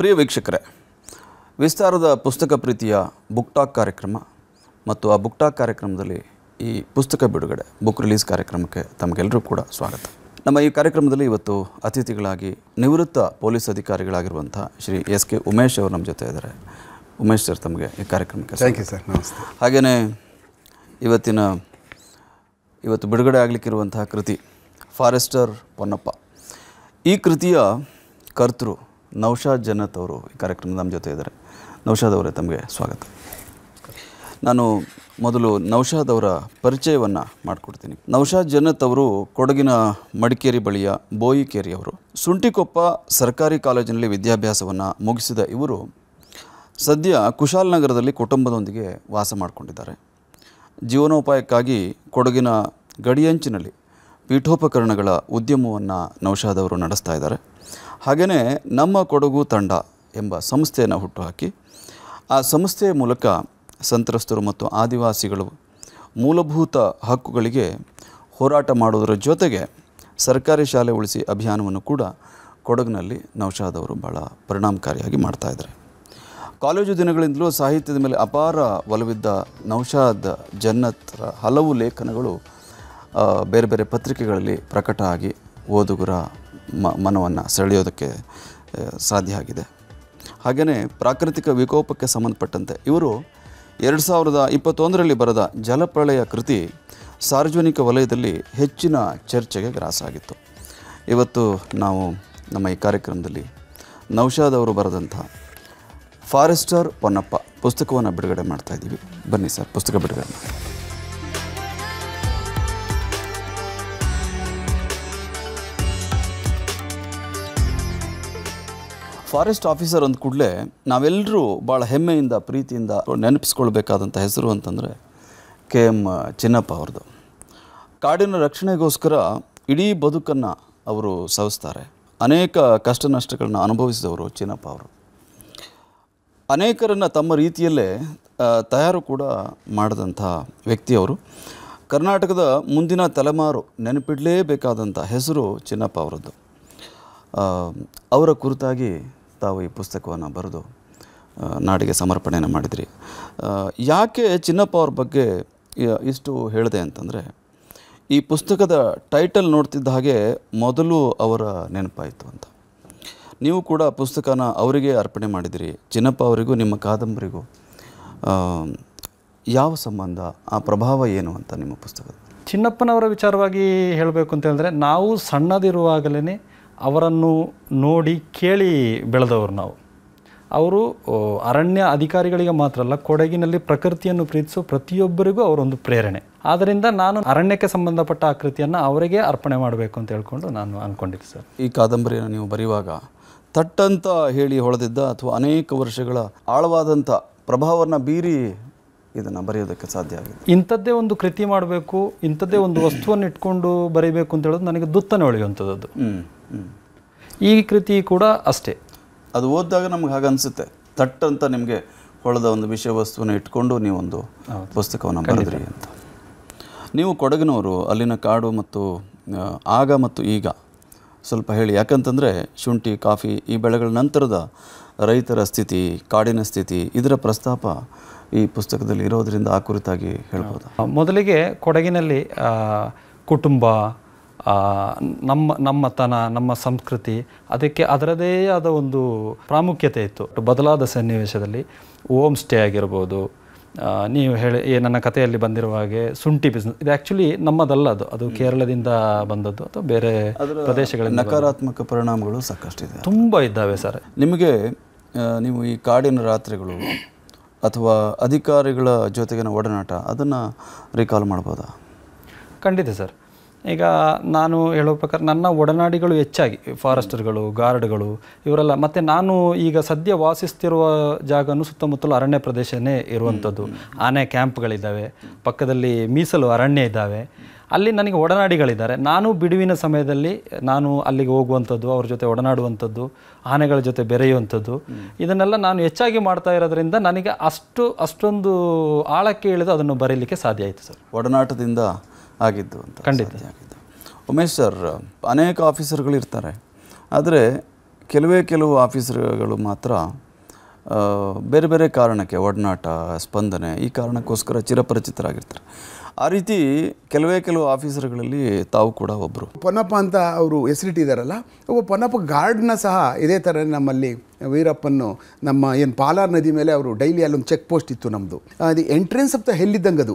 ಪ್ರಿಯ ವೀಕ್ಷಕರೇ ವಿಸ್ತಾರದ ಪುಸ್ತಕ ಪ್ರೀತಿಯ ಬುಕ್ ಟಾಕ್ ಕಾರ್ಯಕ್ರಮ ಮತ್ತು ಆ ಬುಕ್ ಟಾಕ್ ಕಾರ್ಯಕ್ರಮದಲ್ಲಿ ಈ ಪುಸ್ತಕ ಬಿಡುಗಡೆ ಬುಕ್ ರಿಲೀಸ್ ಕಾರ್ಯಕ್ರಮಕ್ಕೆ ತಮಗೆಲ್ಲರೂ ಕೂಡ ಸ್ವಾಗತ ನಮ್ಮ ಈ ಕಾರ್ಯಕ್ರಮದಲ್ಲಿ ಇವತ್ತು ಅತಿಥಿಗಳಾಗಿ ನಿವೃತ್ತ ಪೊಲೀಸ್ ಅಧಿಕಾರಿಗಳಾಗಿರುವಂಥ ಶ್ರೀ ಎಸ್ ಕೆ ಉಮೇಶ್ ಅವರು ನಮ್ಮ ಜೊತೆ ಇದ್ದಾರೆ ಉಮೇಶ್ ಸರ್ ತಮಗೆ ಈ ಕಾರ್ಯಕ್ರಮಕ್ಕೆ ಥ್ಯಾಂಕ್ ಯು ಸರ್ ನಮಸ್ತೆ ಹಾಗೆಯೇ ಇವತ್ತಿನ ಇವತ್ತು ಬಿಡುಗಡೆ ಆಗಲಿಕ್ಕಿರುವಂತಹ ಕೃತಿ ಫಾರೆಸ್ಟರ್ ಪೊನ್ನಪ್ಪ ಈ ಕೃತಿಯ ಕರ್ತೃ ನೌಶಾದ್ ಜನ್ನತ್ ಅವರು ಈ ಕಾರ್ಯಕ್ರಮ ನಮ್ಮ ಜೊತೆ ಇದ್ದಾರೆ ನೌಶಾದ್ ಅವರೇ ತಮಗೆ ಸ್ವಾಗತ ನಾನು ಮೊದಲು ನೌಶಾದ್ ಅವರ ಪರಿಚಯವನ್ನು ಮಾಡಿಕೊಡ್ತೀನಿ ನೌಶಾದ್ ಜನ್ನತ್ ಅವರು ಕೊಡಗಿನ ಮಡಿಕೇರಿ ಬಳಿಯ ಬೋಯಿಕೇರಿಯವರು ಸುಂಟಿಕೊಪ್ಪ ಸರ್ಕಾರಿ ಕಾಲೇಜಿನಲ್ಲಿ ವಿದ್ಯಾಭ್ಯಾಸವನ್ನು ಮುಗಿಸಿದ ಇವರು ಸದ್ಯ ಕುಶಾಲನಗರದಲ್ಲಿ ಕುಟುಂಬದೊಂದಿಗೆ ವಾಸ ಮಾಡಿಕೊಂಡಿದ್ದಾರೆ ಜೀವನೋಪಾಯಕ್ಕಾಗಿ ಕೊಡಗಿನ ಗಡಿಯಂಚಿನಲ್ಲಿ ಪೀಠೋಪಕರಣಗಳ ಉದ್ಯಮವನ್ನು ನೌಶಾದ್ ಅವರು ನಡೆಸ್ತಾ ಇದ್ದಾರೆ ಹಾಗೆಯೇ ನಮ್ಮ ಕೊಡಗು ತಂಡ ಎಂಬ ಸಂಸ್ಥೆಯನ್ನು ಹುಟ್ಟುಹಾಕಿ ಆ ಸಂಸ್ಥೆಯ ಮೂಲಕ ಸಂತ್ರಸ್ತರು ಮತ್ತು ಆದಿವಾಸಿಗಳು ಮೂಲಭೂತ ಹಕ್ಕುಗಳಿಗೆ ಹೋರಾಟ ಮಾಡುವುದರ ಜೊತೆಗೆ ಸರ್ಕಾರಿ ಶಾಲೆ ಉಳಿಸಿ ಅಭಿಯಾನವನ್ನು ಕೂಡ ಕೊಡಗಿನಲ್ಲಿ ನೌಶಾದ್ ಅವರು ಭಾಳ ಪರಿಣಾಮಕಾರಿಯಾಗಿ ಮಾಡ್ತಾಯಿದ್ದಾರೆ ಕಾಲೇಜು ದಿನಗಳಿಂದಲೂ ಸಾಹಿತ್ಯದ ಮೇಲೆ ಅಪಾರ ಒಲವಿದ್ದ ನೌಶಾದ್ ಜನ್ನತ್ರ ಹಲವು ಲೇಖನಗಳು ಬೇರೆ ಬೇರೆ ಪತ್ರಿಕೆಗಳಲ್ಲಿ ಪ್ರಕಟ ಆಗಿ ಓದುಗರ ಮನವನ್ನು ಸೆಳೆಯೋದಕ್ಕೆ ಸಾಧ್ಯ ಆಗಿದೆ ಹಾಗೆಯೇ ಪ್ರಾಕೃತಿಕ ವಿಕೋಪಕ್ಕೆ ಸಂಬಂಧಪಟ್ಟಂತೆ ಇವರು ಎರಡು ಸಾವಿರದ ಇಪ್ಪತ್ತೊಂದರಲ್ಲಿ ಬರೆದ ಜಲಪ್ರಳಯ ಕೃತಿ ಸಾರ್ವಜನಿಕ ವಲಯದಲ್ಲಿ ಹೆಚ್ಚಿನ ಚರ್ಚೆಗೆ ಗ್ರಾಸ ಆಗಿತ್ತು ಇವತ್ತು ನಾವು ನಮ್ಮ ಈ ಕಾರ್ಯಕ್ರಮದಲ್ಲಿ ನೌಶಾದ್ ಅವರು ಬರೆದಂಥ ಫಾರೆಸ್ಟರ್ ಪೊನ್ನಪ್ಪ ಪುಸ್ತಕವನ್ನು ಬಿಡುಗಡೆ ಮಾಡ್ತಾಯಿದ್ದೀವಿ ಬನ್ನಿ ಸರ್ ಪುಸ್ತಕ ಬಿಡುಗಡೆ ಮಾಡಿ ಫಾರೆಸ್ಟ್ ಆಫೀಸರ್ ಅಂದ ಕೂಡಲೇ ನಾವೆಲ್ಲರೂ ಭಾಳ ಹೆಮ್ಮೆಯಿಂದ ಪ್ರೀತಿಯಿಂದ ನೆನಪಿಸ್ಕೊಳ್ಬೇಕಾದಂಥ ಹೆಸರು ಅಂತಂದರೆ ಕೆ ಎಮ್ ಚಿನ್ನಪ್ಪ ಅವ್ರದ್ದು ಕಾಡಿನ ರಕ್ಷಣೆಗೋಸ್ಕರ ಇಡೀ ಬದುಕನ್ನು ಅವರು ಸವಿಸ್ತಾರೆ ಅನೇಕ ಕಷ್ಟ ನಷ್ಟಗಳನ್ನ ಅನುಭವಿಸಿದವರು ಚಿನ್ನಪ್ಪ ಅವರು ಅನೇಕರನ್ನು ತಮ್ಮ ರೀತಿಯಲ್ಲೇ ತಯಾರು ಕೂಡ ಮಾಡಿದಂಥ ವ್ಯಕ್ತಿಯವರು ಕರ್ನಾಟಕದ ಮುಂದಿನ ತಲೆಮಾರು ನೆನಪಿಡಲೇಬೇಕಾದಂಥ ಹೆಸರು ಚಿನ್ನಪ್ಪ ಅವರದ್ದು ಅವರ ಕುರಿತಾಗಿ ತಾವು ಈ ಪುಸ್ತಕವನ್ನು ಬರೆದು ನಾಡಿಗೆ ಸಮರ್ಪಣೆಯನ್ನು ಮಾಡಿದಿರಿ ಯಾಕೆ ಚಿನ್ನಪ್ಪ ಅವ್ರ ಬಗ್ಗೆ ಇಷ್ಟು ಹೇಳಿದೆ ಅಂತಂದರೆ ಈ ಪುಸ್ತಕದ ಟೈಟಲ್ ನೋಡ್ತಿದ್ದ ಹಾಗೆ ಮೊದಲು ಅವರ ನೆನಪಾಯಿತು ಅಂತ ನೀವು ಕೂಡ ಪುಸ್ತಕನ ಅವರಿಗೆ ಅರ್ಪಣೆ ಮಾಡಿದಿರಿ ಚಿನ್ನಪ್ಪ ಅವರಿಗೂ ನಿಮ್ಮ ಕಾದಂಬರಿಗೂ ಯಾವ ಸಂಬಂಧ ಆ ಪ್ರಭಾವ ಏನು ಅಂತ ನಿಮ್ಮ ಪುಸ್ತಕದ ಚಿನ್ನಪ್ಪನವರ ವಿಚಾರವಾಗಿ ಹೇಳಬೇಕು ಅಂತ ಹೇಳಿದ್ರೆ ನಾವು ಸಣ್ಣದಿರುವಾಗಲೇ ಅವರನ್ನು ನೋಡಿ ಕೇಳಿ ಬೆಳೆದವರು ನಾವು ಅವರು ಅರಣ್ಯ ಅಧಿಕಾರಿಗಳಿಗೆ ಮಾತ್ರ ಅಲ್ಲ ಕೊಡಗಿನಲ್ಲಿ ಪ್ರಕೃತಿಯನ್ನು ಪ್ರೀತಿಸೋ ಪ್ರತಿಯೊಬ್ಬರಿಗೂ ಅವರೊಂದು ಪ್ರೇರಣೆ ಆದ್ದರಿಂದ ನಾನು ಅರಣ್ಯಕ್ಕೆ ಸಂಬಂಧಪಟ್ಟ ಆಕೃತಿಯನ್ನು ಅವರಿಗೆ ಅರ್ಪಣೆ ಮಾಡಬೇಕು ಅಂತ ಹೇಳ್ಕೊಂಡು ನಾನು ಅಂದ್ಕೊಂಡಿದ್ದೆ ಸರ್ ಈ ಕಾದಂಬರಿಯನ್ನು ನೀವು ಬರೆಯುವಾಗ ತಟ್ಟಂತ ಹೇಳಿ ಹೊಳೆದಿದ್ದ ಅಥವಾ ಅನೇಕ ವರ್ಷಗಳ ಆಳವಾದಂಥ ಪ್ರಭಾವವನ್ನು ಬೀರಿ ಇದನ್ನು ಬರೆಯೋದಕ್ಕೆ ಸಾಧ್ಯ ಆಗಿದೆ ಇಂಥದ್ದೇ ಒಂದು ಕೃತಿ ಮಾಡಬೇಕು ಇಂಥದ್ದೇ ಒಂದು ವಸ್ತುವನ್ನು ಇಟ್ಕೊಂಡು ಬರೀಬೇಕು ಅಂತ ಹೇಳೋದು ನನಗೆ ದುತ್ತನೆ ಹ್ಞೂ ಈ ಕೃತಿ ಕೂಡ ಅಷ್ಟೇ ಅದು ಓದಿದಾಗ ನಮ್ಗೆ ಹಾಗೆ ಅನಿಸುತ್ತೆ ತಟ್ಟ ಅಂತ ನಿಮಗೆ ಹೊಳೆದ ಒಂದು ವಿಷಯ ವಸ್ತುವನ್ನು ಇಟ್ಕೊಂಡು ನೀವೊಂದು ಪುಸ್ತಕವನ್ನು ಬರೆದ್ರಿ ಅಂತ ನೀವು ಕೊಡಗಿನವರು ಅಲ್ಲಿನ ಕಾಡು ಮತ್ತು ಆಗ ಮತ್ತು ಈಗ ಸ್ವಲ್ಪ ಹೇಳಿ ಯಾಕಂತಂದರೆ ಶುಂಠಿ ಕಾಫಿ ಈ ಬೆಳೆಗಳ ನಂತರದ ರೈತರ ಸ್ಥಿತಿ ಕಾಡಿನ ಸ್ಥಿತಿ ಇದರ ಪ್ರಸ್ತಾಪ ಈ ಪುಸ್ತಕದಲ್ಲಿ ಇರೋದರಿಂದ ಆ ಕುರಿತಾಗಿ ಹೇಳ್ಬೋದು ಮೊದಲಿಗೆ ಕೊಡಗಿನಲ್ಲಿ ಕುಟುಂಬ ನಮ್ಮ ನಮ್ಮತನ ನಮ್ಮ ಸಂಸ್ಕೃತಿ ಅದಕ್ಕೆ ಅದರದೇ ಆದ ಒಂದು ಪ್ರಾಮುಖ್ಯತೆ ಇತ್ತು ಬದಲಾದ ಸನ್ನಿವೇಶದಲ್ಲಿ ಓಮ್ ಸ್ಟೇ ಆಗಿರ್ಬೋದು ನೀವು ಹೇಳಿ ನನ್ನ ಕಥೆಯಲ್ಲಿ ಬಂದಿರುವ ಹಾಗೆ ಶುಂಠಿ ಬಿಸ್ನೆಸ್ ಇದು ಆ್ಯಕ್ಚುಲಿ ನಮ್ಮದಲ್ಲ ಅದು ಅದು ಕೇರಳದಿಂದ ಬಂದದ್ದು ಅಥವಾ ಬೇರೆ ಪ್ರದೇಶಗಳಲ್ಲಿ ನಕಾರಾತ್ಮಕ ಪರಿಣಾಮಗಳು ಸಾಕಷ್ಟಿದೆ ತುಂಬ ಇದ್ದಾವೆ ಸರ್ ನಿಮಗೆ ನೀವು ಈ ಕಾಡಿನ ರಾತ್ರಿಗಳು ಅಥವಾ ಅಧಿಕಾರಿಗಳ ಜೊತೆಗಿನ ಒಡನಾಟ ಅದನ್ನು ರಿಕಾಲ್ ಮಾಡ್ಬೋದಾ ಖಂಡಿತ ಸರ್ ಈಗ ನಾನು ಹೇಳೋ ಪ್ರಕಾರ ನನ್ನ ಒಡನಾಡಿಗಳು ಹೆಚ್ಚಾಗಿ ಫಾರೆಸ್ಟರ್ಗಳು ಗಾರ್ಡ್ಗಳು ಇವರೆಲ್ಲ ಮತ್ತು ನಾನು ಈಗ ಸದ್ಯ ವಾಸಿಸ್ತಿರುವ ಜಾಗನೂ ಸುತ್ತಮುತ್ತಲು ಅರಣ್ಯ ಪ್ರದೇಶನೇ ಇರುವಂಥದ್ದು ಆನೆ ಕ್ಯಾಂಪ್ಗಳಿದ್ದಾವೆ ಪಕ್ಕದಲ್ಲಿ ಮೀಸಲು ಅರಣ್ಯ ಇದ್ದಾವೆ ಅಲ್ಲಿ ನನಗೆ ಒಡನಾಡಿಗಳಿದ್ದಾರೆ ನಾನು ಬಿಡುವಿನ ಸಮಯದಲ್ಲಿ ನಾನು ಅಲ್ಲಿಗೆ ಹೋಗುವಂಥದ್ದು ಅವ್ರ ಜೊತೆ ಒಡನಾಡುವಂಥದ್ದು ಆನೆಗಳ ಜೊತೆ ಬೆರೆಯುವಂಥದ್ದು ಇದನ್ನೆಲ್ಲ ನಾನು ಹೆಚ್ಚಾಗಿ ಮಾಡ್ತಾ ಇರೋದ್ರಿಂದ ನನಗೆ ಅಷ್ಟು ಅಷ್ಟೊಂದು ಆಳಕ್ಕೆ ಇಳಿದು ಅದನ್ನು ಬರೀಲಿಕ್ಕೆ ಸಾಧ್ಯ ಆಯಿತು ಸರ್ ಒಡನಾಟದಿಂದ ಆಗಿದ್ದು ಅಂತ ಖಂಡಿತ ಆಗಿದ್ದು ಉಮೇಶ್ ಸರ್ ಅನೇಕ ಆಫೀಸರ್ಗಳು ಇರ್ತಾರೆ ಆದರೆ ಕೆಲವೇ ಕೆಲವು ಆಫೀಸರ್ಗಳು ಮಾತ್ರ ಬೇರೆ ಬೇರೆ ಕಾರಣಕ್ಕೆ ಒಡನಾಟ ಸ್ಪಂದನೆ ಈ ಕಾರಣಕ್ಕೋಸ್ಕರ ಚಿರಪರಿಚಿತರಾಗಿರ್ತಾರೆ ಆ ರೀತಿ ಕೆಲವೇ ಕೆಲವು ಆಫೀಸರ್ಗಳಲ್ಲಿ ತಾವು ಕೂಡ ಒಬ್ಬರು ಪೊನ್ನಪ್ಪ ಅಂತ ಅವರು ಹೆಸರಿಟ್ಟಿದ್ದಾರಲ್ಲ ಒಬ್ಬ ಪೊನ್ನಪ್ಪ ಗಾರ್ಡ್ನ ಸಹ ಇದೇ ಥರ ನಮ್ಮಲ್ಲಿ ವೀರಪ್ಪನ್ನು ನಮ್ಮ ಏನು ಪಾಲಾರ್ ನದಿ ಮೇಲೆ ಅವರು ಡೈಲಿ ಅಲ್ಲೊಂದು ಚೆಕ್ ಪೋಸ್ಟ್ ಇತ್ತು ನಮ್ಮದು ಅದು ಎಂಟ್ರೆನ್ಸ್ ಅಂತ ಎಲ್ಲಿದ್ದಂಗೆ ಅದು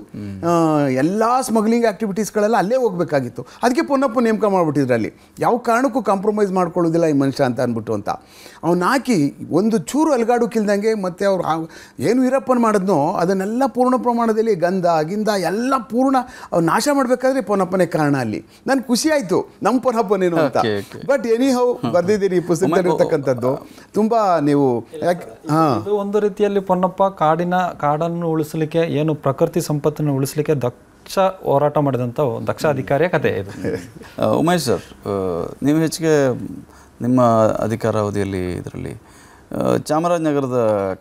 ಎಲ್ಲ ಸ್ಮಗ್ಲಿಂಗ್ ಆ್ಯಕ್ಟಿವಿಟೀಸ್ಗಳೆಲ್ಲ ಅಲ್ಲೇ ಹೋಗಬೇಕಾಗಿತ್ತು ಅದಕ್ಕೆ ಪೊನ್ನಪ್ಪ ನೇಮಕ ಮಾಡ್ಬಿಟ್ಟಿದ್ರು ಅಲ್ಲಿ ಯಾವ ಕಾರಣಕ್ಕೂ ಕಾಂಪ್ರಮೈಸ್ ಮಾಡ್ಕೊಳ್ಳೋದಿಲ್ಲ ಈ ಮನುಷ್ಯ ಅಂತ ಅಂದ್ಬಿಟ್ಟು ಅಂತ ಅವ್ನು ಹಾಕಿ ಒಂದು ಚೂರು ಅಲ್ಗಾಡು ಕಿಲ್ದಂಗೆ ಮತ್ತು ಅವ್ರು ಏನು ವೀರಪ್ಪನ ಮಾಡಿದ್ನೋ ಅದನ್ನೆಲ್ಲ ಪೂರ್ಣ ಪ್ರಮಾಣದಲ್ಲಿ ಗಂಧ ಗಿಂಧ ಎಲ್ಲ ಪೂರ್ಣ ನಾಶ ಮಾಡ್ಬೇಕಾದ್ರೆ ಪೊನಪ್ಪನೇ ಕಾರಣ ಅಲ್ಲಿ ನನ್ ಖುಷಿ ಆಯ್ತು ನಮ್ಮ ಪೊನಪ್ಪನೇನು ಅಂತ ಬಟ್ ಎನಿ ಹೌ ಬರ್ದಿದ್ದೀರಿ ಈ ತುಂಬಾ ನೀವು ಒಂದು ರೀತಿಯಲ್ಲಿ ಪೊನ್ನಪ್ಪ ಕಾಡಿನ ಕಾಡನ್ನು ಉಳಿಸಲಿಕ್ಕೆ ಏನು ಪ್ರಕೃತಿ ಸಂಪತ್ತನ್ನು ಉಳಿಸಲಿಕ್ಕೆ ದಕ್ಷ ಹೋರಾಟ ಮಾಡಿದಂತ ದಕ್ಷ ಅಧಿಕಾರಿಯ ಕತೆ ಇದು ಉಮೇಶ್ ಸರ್ ನೀವು ಹೆಚ್ಚಿಗೆ ನಿಮ್ಮ ಅಧಿಕಾರಾವಧಿಯಲ್ಲಿ ಇದರಲ್ಲಿ ಚಾಮರಾಜನಗರದ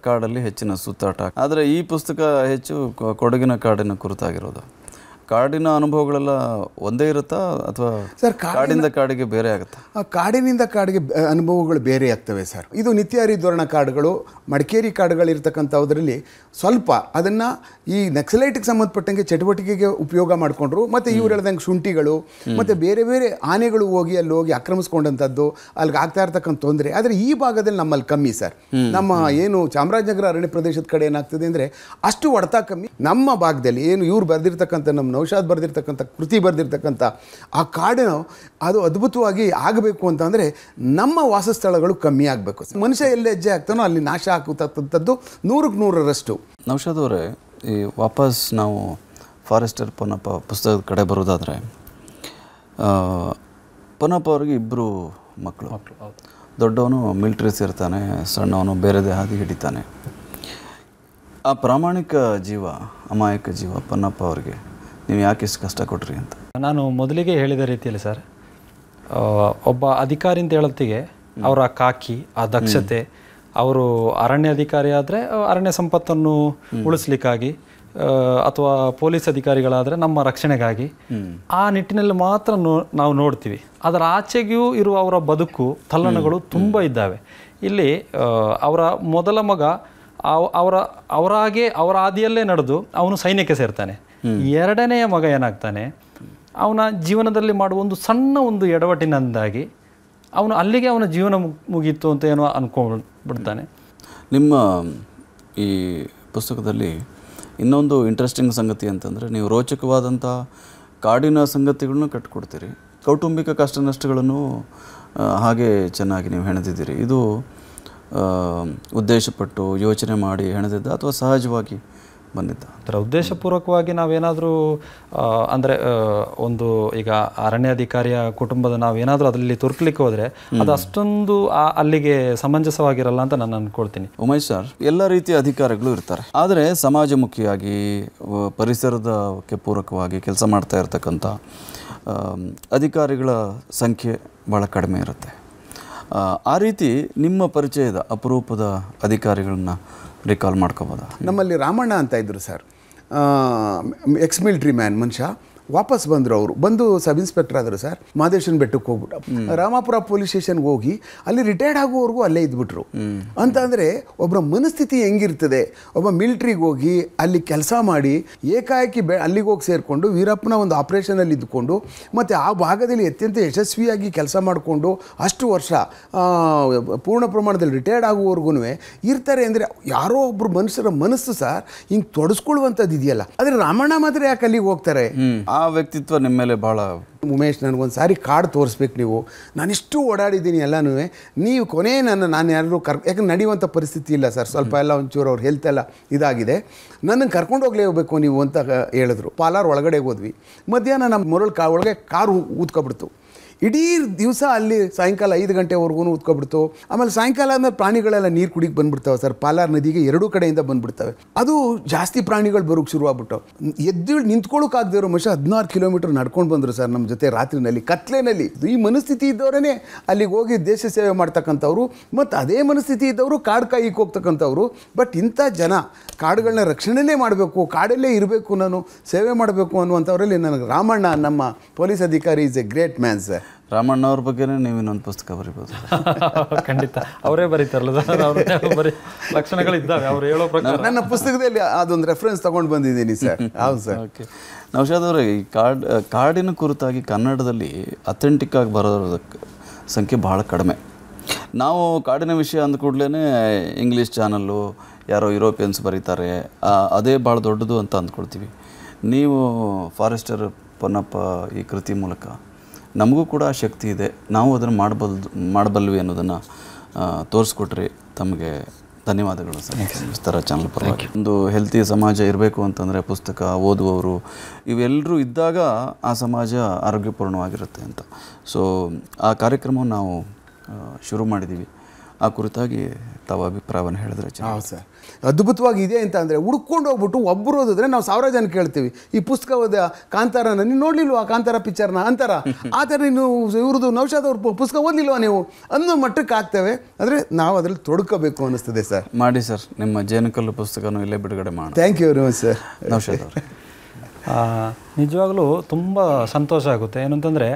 ಕಾಡಲ್ಲಿ ಹೆಚ್ಚಿನ ಸುತ್ತಾಟ ಆದರೆ ಈ ಪುಸ್ತಕ ಹೆಚ್ಚು ಕೊಡಗಿನ ಕಾಡಿನ ಕುರಿತಾಗಿರೋದು ಕಾಡಿನ ಅನುಭವಗಳೆಲ್ಲ ಒಂದೇ ಇರುತ್ತಾ ಅಥವಾ ಸರ್ ಕಾಡಿಂದ ಕಾಡಿಗೆ ಬೇರೆ ಆಗುತ್ತಾ ಕಾಡಿನಿಂದ ಕಾಡಿಗೆ ಅನುಭವಗಳು ಬೇರೆ ಆಗ್ತವೆ ಸರ್ ಇದು ಧೋರಣ ಕಾಡುಗಳು ಮಡಿಕೇರಿ ಕಾಡುಗಳಿರ್ತಕ್ಕಂಥದ್ರಲ್ಲಿ ಸ್ವಲ್ಪ ಅದನ್ನು ಈ ನಕ್ಸಲೈಟಿಗೆ ಸಂಬಂಧಪಟ್ಟಂಗೆ ಚಟುವಟಿಕೆಗೆ ಉಪಯೋಗ ಮಾಡಿಕೊಂಡ್ರು ಮತ್ತು ಇವ್ರು ಹೇಳ್ದಂಗೆ ಶುಂಠಿಗಳು ಮತ್ತು ಬೇರೆ ಬೇರೆ ಆನೆಗಳು ಹೋಗಿ ಅಲ್ಲಿ ಹೋಗಿ ಆಕ್ರಮಿಸ್ಕೊಂಡಂಥದ್ದು ಅಲ್ಲಿಗೆ ಆಗ್ತಾ ಇರ್ತಕ್ಕಂಥ ತೊಂದರೆ ಆದರೆ ಈ ಭಾಗದಲ್ಲಿ ನಮ್ಮಲ್ಲಿ ಕಮ್ಮಿ ಸರ್ ನಮ್ಮ ಏನು ಚಾಮರಾಜನಗರ ಅರಣ್ಯ ಪ್ರದೇಶದ ಕಡೆ ಏನಾಗ್ತದೆ ಅಂದರೆ ಅಷ್ಟು ಒಡತಾ ಕಮ್ಮಿ ನಮ್ಮ ಭಾಗದಲ್ಲಿ ಏನು ಇವ್ರು ಬರೆದಿರ್ತಕ್ಕಂಥ ನಮ್ಮ ನೌಷಾದ್ ಬರೆದಿರ್ತಕ್ಕಂಥ ಕೃತಿ ಬರೆದಿರ್ತಕ್ಕಂಥ ಆ ಕಾಡಿನ ಅದು ಅದ್ಭುತವಾಗಿ ಆಗಬೇಕು ಅಂದರೆ ನಮ್ಮ ವಾಸಸ್ಥಳಗಳು ಕಮ್ಮಿ ಆಗಬೇಕು ಮನುಷ್ಯ ಎಲ್ಲಿ ಹೆಜ್ಜೆ ಆಗ್ತಾನೋ ಅಲ್ಲಿ ನಾಶ ಹಾಕುತ್ತಕ್ಕಂಥದ್ದು ನೂರಕ್ಕೆ ನೂರರಷ್ಟು ನೌಶಾದ್ ಅವರೇ ಈ ವಾಪಸ್ ನಾವು ಫಾರೆಸ್ಟರ್ ಪೊನ್ನಪ್ಪ ಪುಸ್ತಕದ ಕಡೆ ಬರೋದಾದರೆ ಪೊನ್ನಪ್ಪ ಅವ್ರಿಗೆ ಇಬ್ಬರು ಮಕ್ಕಳು ದೊಡ್ಡವನು ಮಿಲ್ಟ್ರಿ ಸೇರ್ತಾನೆ ಸಣ್ಣವನು ಬೇರೆದೇ ದೇಹಾದಿ ಹಿಡಿತಾನೆ ಆ ಪ್ರಾಮಾಣಿಕ ಜೀವ ಅಮಾಯಕ ಜೀವ ಪೊನ್ನಪ್ಪ ಅವ್ರಿಗೆ ನೀವು ಯಾಕೆ ಇಷ್ಟು ಕಷ್ಟ ಕೊಟ್ರಿ ಅಂತ ನಾನು ಮೊದಲಿಗೆ ಹೇಳಿದ ರೀತಿಯಲ್ಲಿ ಸರ್ ಒಬ್ಬ ಅಧಿಕಾರಿ ಅಂತ ಹೇಳತ್ತಿಗೆ ಅವರ ಕಾಕಿ ಆ ದಕ್ಷತೆ ಅವರು ಅರಣ್ಯ ಅಧಿಕಾರಿ ಆದರೆ ಅರಣ್ಯ ಸಂಪತ್ತನ್ನು ಉಳಿಸ್ಲಿಕ್ಕಾಗಿ ಅಥವಾ ಪೊಲೀಸ್ ಅಧಿಕಾರಿಗಳಾದರೆ ನಮ್ಮ ರಕ್ಷಣೆಗಾಗಿ ಆ ನಿಟ್ಟಿನಲ್ಲಿ ಮಾತ್ರ ನಾವು ನೋಡ್ತೀವಿ ಅದರ ಆಚೆಗೂ ಇರುವ ಅವರ ಬದುಕು ತಲ್ಲಣಗಳು ತುಂಬ ಇದ್ದಾವೆ ಇಲ್ಲಿ ಅವರ ಮೊದಲ ಮಗ ಅವರ ಅವರಾಗೆ ಅವರ ಆದಿಯಲ್ಲೇ ನಡೆದು ಅವನು ಸೈನ್ಯಕ್ಕೆ ಸೇರ್ತಾನೆ ಎರಡನೆಯ ಮಗ ಏನಾಗ್ತಾನೆ ಅವನ ಜೀವನದಲ್ಲಿ ಮಾಡುವ ಒಂದು ಸಣ್ಣ ಒಂದು ಎಡವಟ್ಟಿನಿಂದಾಗಿ ಅವನು ಅಲ್ಲಿಗೆ ಅವನ ಜೀವನ ಮುಗಿಯಿತು ಅಂತ ಏನೋ ಅನ್ಕೊಂಡ್ಬಿಡ್ತಾನೆ ನಿಮ್ಮ ಈ ಪುಸ್ತಕದಲ್ಲಿ ಇನ್ನೊಂದು ಇಂಟ್ರೆಸ್ಟಿಂಗ್ ಸಂಗತಿ ಅಂತಂದರೆ ನೀವು ರೋಚಕವಾದಂಥ ಕಾಡಿನ ಸಂಗತಿಗಳನ್ನು ಕಟ್ಟಿಕೊಡ್ತೀರಿ ಕೌಟುಂಬಿಕ ಕಷ್ಟ ನಷ್ಟಗಳನ್ನು ಹಾಗೆ ಚೆನ್ನಾಗಿ ನೀವು ಹೆಣೆದಿದ್ದೀರಿ ಇದು ಉದ್ದೇಶಪಟ್ಟು ಯೋಚನೆ ಮಾಡಿ ಹೆಣೆದಿದ್ದ ಅಥವಾ ಸಹಜವಾಗಿ ಬಂದಿತ್ತು ಅದರ ಉದ್ದೇಶಪೂರ್ವಕವಾಗಿ ನಾವೇನಾದರೂ ಅಂದರೆ ಒಂದು ಈಗ ಅರಣ್ಯಾಧಿಕಾರಿಯ ಕುಟುಂಬದ ನಾವೇನಾದರೂ ಅದರಲ್ಲಿ ತುರ್ಕಲಿಕ್ಕೆ ಹೋದರೆ ಅದು ಅಷ್ಟೊಂದು ಅಲ್ಲಿಗೆ ಸಮಂಜಸವಾಗಿರಲ್ಲ ಅಂತ ನಾನು ಅನ್ಕೊಳ್ತೀನಿ ಉಮೇಶ್ ಸರ್ ಎಲ್ಲ ರೀತಿಯ ಅಧಿಕಾರಿಗಳು ಇರ್ತಾರೆ ಆದರೆ ಸಮಾಜಮುಖಿಯಾಗಿ ಪರಿಸರದಕ್ಕೆ ಪೂರಕವಾಗಿ ಕೆಲಸ ಮಾಡ್ತಾ ಇರ್ತಕ್ಕಂಥ ಅಧಿಕಾರಿಗಳ ಸಂಖ್ಯೆ ಭಾಳ ಕಡಿಮೆ ಇರುತ್ತೆ ಆ ರೀತಿ ನಿಮ್ಮ ಪರಿಚಯದ ಅಪರೂಪದ ಅಧಿಕಾರಿಗಳನ್ನ ರಿಕಾಲ್ ಮಾಡ್ಕೋಬೋದು ನಮ್ಮಲ್ಲಿ ರಾಮಣ್ಣ ಅಂತ ಇದ್ರು ಸರ್ ಎಕ್ಸ್ ಮಿಲ್ಟ್ರಿ ಮ್ಯಾನ್ ಮನುಷ್ಯ ವಾಪಸ್ ಬಂದರು ಅವರು ಬಂದು ಸಬ್ ಇನ್ಸ್ಪೆಕ್ಟರ್ ಆದರು ಸರ್ ಮಾದೇಶನ್ ಬೆಟ್ಟಕ್ಕೆ ಹೋಗ್ಬಿಟ್ಟು ರಾಮಾಪುರ ಪೊಲೀಸ್ ಸ್ಟೇಷನ್ಗೆ ಹೋಗಿ ಅಲ್ಲಿ ರಿಟೈರ್ಡ್ ಆಗುವವರೆಗೂ ಅಲ್ಲೇ ಇದ್ಬಿಟ್ರು ಅಂತ ಅಂದರೆ ಒಬ್ಬರ ಮನಸ್ಥಿತಿ ಹೆಂಗಿರ್ತದೆ ಒಬ್ಬ ಮಿಲ್ಟ್ರಿಗೆ ಹೋಗಿ ಅಲ್ಲಿ ಕೆಲಸ ಮಾಡಿ ಏಕಾಏಕಿ ಬೆ ಅಲ್ಲಿಗೆ ಹೋಗಿ ಸೇರಿಕೊಂಡು ವೀರಪ್ಪನ ಒಂದು ಆಪ್ರೇಷನಲ್ಲಿ ಇದ್ಕೊಂಡು ಮತ್ತು ಆ ಭಾಗದಲ್ಲಿ ಅತ್ಯಂತ ಯಶಸ್ವಿಯಾಗಿ ಕೆಲಸ ಮಾಡಿಕೊಂಡು ಅಷ್ಟು ವರ್ಷ ಪೂರ್ಣ ಪ್ರಮಾಣದಲ್ಲಿ ರಿಟೈರ್ಡ್ ಆಗುವವರೆಗೂ ಇರ್ತಾರೆ ಅಂದರೆ ಯಾರೋ ಒಬ್ಬರು ಮನುಷ್ಯರ ಮನಸ್ಸು ಸರ್ ಹಿಂಗೆ ತೊಡಸ್ಕೊಳ್ಳುವಂಥದ್ದು ಇದೆಯಲ್ಲ ಆದರೆ ರಾಮಣ್ಣ ಮಾತ್ರ ಯಾಕೆ ಅಲ್ಲಿಗೆ ಹೋಗ್ತಾರೆ ಆ ವ್ಯಕ್ತಿತ್ವ ನಿಮ್ಮ ಮೇಲೆ ಭಾಳ ಉಮೇಶ್ ನನಗೊಂದು ಸಾರಿ ಕಾರ್ಡ್ ತೋರಿಸ್ಬೇಕು ನೀವು ನಾನಿಷ್ಟು ಓಡಾಡಿದ್ದೀನಿ ಎಲ್ಲನೂ ನೀವು ಕೊನೆ ನನ್ನ ನಾನು ಯಾರು ಕರ್ ಯಾಕಂದ್ರೆ ನಡೆಯುವಂಥ ಪರಿಸ್ಥಿತಿ ಇಲ್ಲ ಸರ್ ಸ್ವಲ್ಪ ಎಲ್ಲ ಒಂಚೂರು ಅವ್ರ ಹೆಲ್ತ್ ಎಲ್ಲ ಇದಾಗಿದೆ ನನ್ನನ್ನು ಕರ್ಕೊಂಡು ಹೋಗ್ಲೇ ಹೋಗಬೇಕು ನೀವು ಅಂತ ಹೇಳಿದ್ರು ಪಾಲಾರ್ ಒಳಗಡೆ ಹೋದ್ವಿ ಮಧ್ಯಾಹ್ನ ನಮ್ಮ ಮರಳು ಕಾ ಒಳಗೆ ಕಾರು ಊದ್ಕೊಬಿಡ್ತು ಇಡೀ ದಿವಸ ಅಲ್ಲಿ ಸಾಯಂಕಾಲ ಐದು ಗಂಟೆವರೆಗೂ ಉತ್ಕೊಬಿಡ್ತು ಆಮೇಲೆ ಸಾಯಂಕಾಲ ಆದಮೇಲೆ ಪ್ರಾಣಿಗಳೆಲ್ಲ ನೀರು ಕುಡಿಗೆ ಬಂದ್ಬಿಡ್ತಾವೆ ಸರ್ ಪಾಲಾರ್ ನದಿಗೆ ಎರಡೂ ಕಡೆಯಿಂದ ಬಂದ್ಬಿಡ್ತವೆ ಅದು ಜಾಸ್ತಿ ಪ್ರಾಣಿಗಳು ಬರೋಕ್ಕೆ ಶುರುವಾಗ್ಬಿಟ್ಟು ಎದ್ದು ನಿಂತ್ಕೊಳ್ಳೋಕ್ಕಾಗದೇ ಇರೋ ಮನುಷ್ಯ ಹದಿನಾರು ಕಿಲೋಮೀಟರ್ ನಡ್ಕೊಂಡು ಬಂದರು ಸರ್ ನಮ್ಮ ಜೊತೆ ರಾತ್ರಿನಲ್ಲಿ ಕತ್ಲೆನಲ್ಲಿ ಈ ಮನಸ್ಥಿತಿ ಇದ್ದವರೇ ಅಲ್ಲಿಗೆ ಹೋಗಿ ದೇಶ ಸೇವೆ ಮಾಡ್ತಕ್ಕಂಥವ್ರು ಮತ್ತು ಅದೇ ಮನಸ್ಥಿತಿ ಇದ್ದವರು ಕಾಡು ಕಾಯಿಗೆ ಹೋಗ್ತಕ್ಕಂಥವ್ರು ಬಟ್ ಇಂಥ ಜನ ಕಾಡುಗಳನ್ನ ರಕ್ಷಣೆನೇ ಮಾಡಬೇಕು ಕಾಡಲ್ಲೇ ಇರಬೇಕು ನಾನು ಸೇವೆ ಮಾಡಬೇಕು ಅನ್ನುವಂಥವರಲ್ಲಿ ನನಗೆ ರಾಮಣ್ಣ ನಮ್ಮ ಪೊಲೀಸ್ ಅಧಿಕಾರಿ is a great man sir Ramanna ಅವ್ರ ಬಗ್ಗೆನೇ ನೀವು ಇನ್ನೊಂದು ಪುಸ್ತಕ ಬರಿಬೋದು ಖಂಡಿತ ಅವರೇ ಬರೀತಾರಲ್ಲ ಬರೀ ಲಕ್ಷಣಗಳಿದ್ದಾವೆ ಅವ್ರು ಹೇಳೋ ಪ್ರಕಾರ ನನ್ನ ಪುಸ್ತಕದಲ್ಲಿ ಅದೊಂದು ರೆಫರೆನ್ಸ್ ತಗೊಂಡು ಬಂದಿದ್ದೀನಿ ಸರ್ ಹೌದು ಸರ್ ಓಕೆ ನೌಶಾದ್ ಅವರೇ ಈ ಕಾರ್ಡ್ ಕಾರ್ಡಿನ ಕುರಿತಾಗಿ ಕನ್ನಡದಲ್ಲಿ ಅಥೆಂಟಿಕ್ ಆಗಿ ಬರೋದ್ರ ಸಂಖ್ಯೆ ಭಾಳ ಕಡಿಮೆ ನಾವು ಕಾಡಿನ ವಿಷಯ ಅಂದ ಕೂಡಲೇ ಇಂಗ್ಲೀಷ್ ಚಾನಲ್ಲು ಯಾರೋ ಯುರೋಪಿಯನ್ಸ್ ಬರೀತಾರೆ ಅದೇ ಭಾಳ ದೊಡ್ಡದು ಅಂತ ಅಂದ್ಕೊಳ್ತೀವಿ ನೀವು ಫಾರೆಸ್ಟರ್ ಪೊನ್ನಪ್ಪ ಈ ಕೃತಿ ಮೂಲಕ ನಮಗೂ ಕೂಡ ಆ ಶಕ್ತಿ ಇದೆ ನಾವು ಅದನ್ನು ಮಾಡಬಲ್ದು ಮಾಡಬಲ್ವಿ ಅನ್ನೋದನ್ನು ತೋರಿಸ್ಕೊಟ್ರಿ ತಮಗೆ ಧನ್ಯವಾದಗಳು ಸರ್ ಥರ ಚಾನಲ್ ಪರವಾಗಿ ಒಂದು ಹೆಲ್ತಿ ಸಮಾಜ ಇರಬೇಕು ಅಂತಂದರೆ ಪುಸ್ತಕ ಓದುವವರು ಇವೆಲ್ಲರೂ ಇದ್ದಾಗ ಆ ಸಮಾಜ ಆರೋಗ್ಯಪೂರ್ಣವಾಗಿರುತ್ತೆ ಅಂತ ಸೊ ಆ ಕಾರ್ಯಕ್ರಮವನ್ನು ನಾವು ಶುರು ಮಾಡಿದ್ದೀವಿ ಆ ಕುರಿತಾಗಿ ತಾವ ಅಭಿಪ್ರಾಯವನ್ನು ಹೇಳಿದ್ರೆ ಹೌದು ಸರ್ ಅದ್ಭುತವಾಗಿ ಇದೆ ಅಂತ ಅಂದರೆ ಹುಡ್ಕೊಂಡು ಹೋಗ್ಬಿಟ್ಟು ಒಬ್ಬರು ಓದಿದ್ರೆ ನಾವು ಸಾವಿರ ಜನ ಕೇಳ್ತೀವಿ ಈ ಪುಸ್ತಕ ಓದ ಕಾಂತಾರನ ನೀನು ಆ ಕಾಂತಾರ ಪಿಕ್ಚರ್ನ ಅಂತಾರ ಆ ಥರ ನೀನು ಇವ್ರದ್ದು ನೌಶಾದ್ ಅವ್ರ ಪುಸ್ತಕ ಓದಲಿಲ್ವ ನೀವು ಅನ್ನೋ ಮಟ್ಟಕ್ಕೆ ಆಗ್ತೇವೆ ಅಂದರೆ ನಾವು ಅದರಲ್ಲಿ ತೊಡ್ಕೋಬೇಕು ಅನ್ನಿಸ್ತದೆ ಸರ್ ಮಾಡಿ ಸರ್ ನಿಮ್ಮ ಜೇನುಕಲ್ಲು ಪುಸ್ತಕನೂ ಇಲ್ಲೇ ಬಿಡುಗಡೆ ಮಾಡಿ thank you very much sir Naushad ಅವರು ನಿಜವಾಗಲೂ ತುಂಬ ಸಂತೋಷ ಆಗುತ್ತೆ ಏನಂತಂದರೆ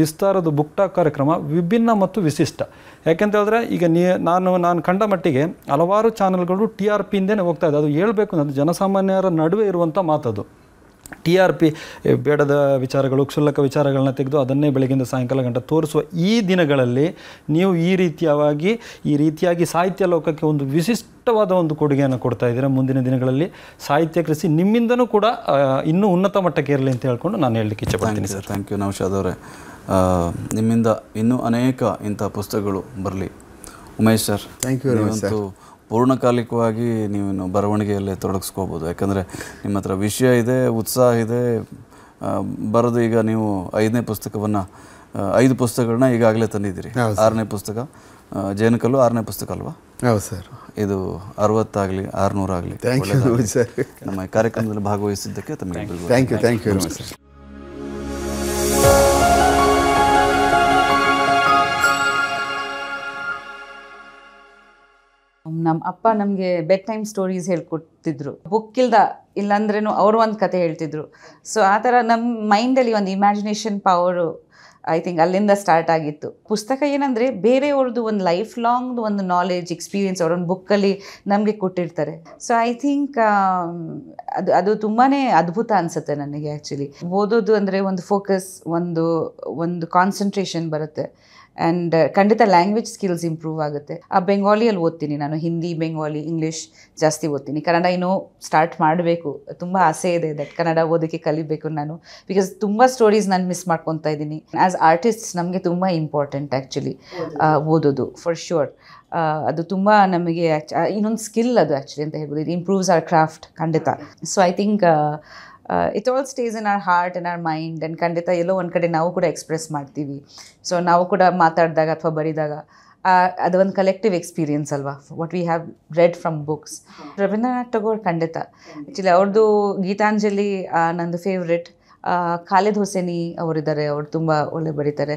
ವಿಸ್ತಾರದ ಬುಕ್ ಟಾಕ್ ಕಾರ್ಯಕ್ರಮ ವಿಭಿನ್ನ ಮತ್ತು ವಿಶಿಷ್ಟ ಯಾಕೆಂತ ಹೇಳಿದ್ರೆ ಈಗ ನೀ ನಾನು ನಾನು ಕಂಡ ಮಟ್ಟಿಗೆ ಹಲವಾರು ಚಾನಲ್ಗಳು ಟಿ ಆರ್ ಪಿಯಿಂದನೇ ಹೋಗ್ತಾ ಇದೆ ಅದು ಹೇಳಬೇಕು ಅನ್ನೋದು ಜನಸಾಮಾನ್ಯರ ನಡುವೆ ಇರುವಂಥ ಮಾತದು ಟಿ ಆರ್ ಪಿ ಬೇಡದ ವಿಚಾರಗಳು ಕ್ಷುಲ್ಲಕ ವಿಚಾರಗಳನ್ನ ತೆಗೆದು ಅದನ್ನೇ ಬೆಳಗಿಂದ ಸಾಯಂಕಾಲ ಗಂಟ ತೋರಿಸುವ ಈ ದಿನಗಳಲ್ಲಿ ನೀವು ಈ ರೀತಿಯವಾಗಿ ಈ ರೀತಿಯಾಗಿ ಸಾಹಿತ್ಯ ಲೋಕಕ್ಕೆ ಒಂದು ವಿಶಿಷ್ಟವಾದ ಒಂದು ಕೊಡುಗೆಯನ್ನು ಕೊಡ್ತಾ ಇದ್ದೀರಾ ಮುಂದಿನ ದಿನಗಳಲ್ಲಿ ಸಾಹಿತ್ಯ ಕೃಷಿ ನಿಮ್ಮಿಂದನೂ ಕೂಡ ಇನ್ನೂ ಉನ್ನತ ಮಟ್ಟಕ್ಕೆ ಇರಲಿ ಅಂತ ಹೇಳ್ಕೊಂಡು ನಾನು ಹೇಳಲಿಕ್ಕೆ ಇಚ್ಛೆಪಡ್ತೀನಿ ಸರ್ ಥ್ಯಾಂಕ್ ಯು ನೌಶಾದ್ ಅವರೇ ನಿಮ್ಮಿಂದ ಇನ್ನೂ ಅನೇಕ ಇಂಥ ಪುಸ್ತಕಗಳು ಬರಲಿ ಉಮೇಶ್ ಸರ್ ಥ್ಯಾಂಕ್ ಯು ಪೂರ್ಣಕಾಲಿಕವಾಗಿ ನೀವು ಬರವಣಿಗೆಯಲ್ಲೇ ತೊಡಗಿಸ್ಕೋಬೋದು ಯಾಕಂದರೆ ನಿಮ್ಮ ಹತ್ರ ವಿಷಯ ಇದೆ ಉತ್ಸಾಹ ಇದೆ ಬರೆದು ಈಗ ನೀವು ಐದನೇ ಪುಸ್ತಕವನ್ನು ಐದು ಪುಸ್ತಕಗಳನ್ನ ಈಗಾಗಲೇ ತಂದಿದ್ದೀರಿ ಆರನೇ ಪುಸ್ತಕ ಜೇನಕಲ್ಲು ಆರನೇ ಪುಸ್ತಕ ಅಲ್ವಾ ಹೌದು ಸರ್ ಇದು ಅರವತ್ತಾಗಲಿ ಆರುನೂರಾಗಲಿ ನಮ್ಮ ಕಾರ್ಯಕ್ರಮದಲ್ಲಿ ಭಾಗವಹಿಸಿದ್ದಕ್ಕೆ ತಮಗೆ thank you thank you sir ನಮ್ಮ ಅಪ್ಪ ನಮಗೆ ಬೆಡ್ ಟೈಮ್ ಸ್ಟೋರೀಸ್ ಹೇಳ್ಕೊಡ್ತಿದ್ರು ಬುಕ್ ಇಲ್ದ ಇಲ್ಲಾಂದ್ರೂ ಅವರು ಒಂದು ಕತೆ ಹೇಳ್ತಿದ್ರು ಸೊ ಆ ಥರ ನಮ್ಮ ಮೈಂಡಲ್ಲಿ ಒಂದು ಇಮ್ಯಾಜಿನೇಷನ್ ಪವರು ಐ ಥಿಂಕ್ ಅಲ್ಲಿಂದ ಸ್ಟಾರ್ಟ್ ಆಗಿತ್ತು ಪುಸ್ತಕ ಏನಂದರೆ ಬೇರೆಯವ್ರದ್ದು ಒಂದು ಲೈಫ್ ಲಾಂಗ್ದು ಒಂದು ನಾಲೆಜ್ ಎಕ್ಸ್ಪೀರಿಯೆನ್ಸ್ ಅವರೊಂದು ಬುಕ್ಕಲ್ಲಿ ನಮಗೆ ಕೊಟ್ಟಿರ್ತಾರೆ ಸೊ ಐ ಥಿಂಕ್ ಅದು ಅದು ತುಂಬಾ ಅದ್ಭುತ ಅನಿಸುತ್ತೆ ನನಗೆ ಆ್ಯಕ್ಚುಲಿ ಓದೋದು ಅಂದರೆ ಒಂದು ಫೋಕಸ್ ಒಂದು ಒಂದು ಕಾನ್ಸಂಟ್ರೇಷನ್ ಬರುತ್ತೆ ಆ್ಯಂಡ್ uh, ಖಂಡಿತ ಲ್ಯಾಂಗ್ವೇಜ್ ಸ್ಕಿಲ್ಸ್ ಇಂಪ್ರೂವ್ ಆಗುತ್ತೆ ಆ ಬೆಂಗಾಲಿಯಲ್ಲಿ ಓದ್ತೀನಿ ನಾನು ಹಿಂದಿ ಬೆಂಗಾಲಿ ಇಂಗ್ಲೀಷ್ ಜಾಸ್ತಿ ಓದ್ತೀನಿ ಕನ್ನಡ ಇನ್ನೂ ಸ್ಟಾರ್ಟ್ ಮಾಡಬೇಕು ತುಂಬ ಆಸೆ ಇದೆ ದಟ್ ಕನ್ನಡ ಓದೋಕ್ಕೆ ಕಲಿಬೇಕು ನಾನು ಬಿಕಾಸ್ ತುಂಬ ಸ್ಟೋರೀಸ್ ನಾನು ಮಿಸ್ ಮಾಡ್ಕೊತಾ ಇದ್ದೀನಿ ಆ್ಯಸ್ ಆರ್ಟಿಸ್ಟ್ ನಮಗೆ ತುಂಬ ಇಂಪಾರ್ಟೆಂಟ್ ಆ್ಯಕ್ಚುಲಿ ಓದೋದು ಫಾರ್ ಶ್ಯೂರ್ ಅದು ತುಂಬ ನಮಗೆ ಇನ್ನೊಂದು ಸ್ಕಿಲ್ ಅದು ಆ್ಯಕ್ಚುಲಿ ಅಂತ ಹೇಳ್ಬೋದು ಇದು ಇಂಪ್ರೂವ್ಸ್ ಆರ್ ಕ್ರಾಫ್ಟ್ ಖಂಡಿತ so I think it all stays in our heart in our mind and ಖಂಡಿತ ಎಲ್ಲೋ ಒಂದು ಕಡೆ ನಾವು ಕೂಡ ಎಕ್ಸ್ಪ್ರೆಸ್ ಮಾಡ್ತೀವಿ ಸೊ ನಾವು ಕೂಡ ಮಾತಾಡಿದಾಗ ಅಥವಾ ಬರಿದಾಗ ಅದು ಒಂದು ಕಲೆಕ್ಟಿವ್ ಎಕ್ಸ್ಪೀರಿಯನ್ಸ್ ಅಲ್ವಾ what we have read from books Rabindranath Tagore ಖಂಡಿತ ಆ್ಯಕ್ಚುಲಿ ಅವ್ರದ್ದು ಗೀತಾಂಜಲಿ ನಂದು ಫೇವ್ರೆಟ್ ಖಾಲಿದ್ ಹುಸೇನಿ ಅವರಿದ್ದಾರೆ ಅವ್ರು ತುಂಬ ಒಳ್ಳೆ ಬರೀತಾರೆ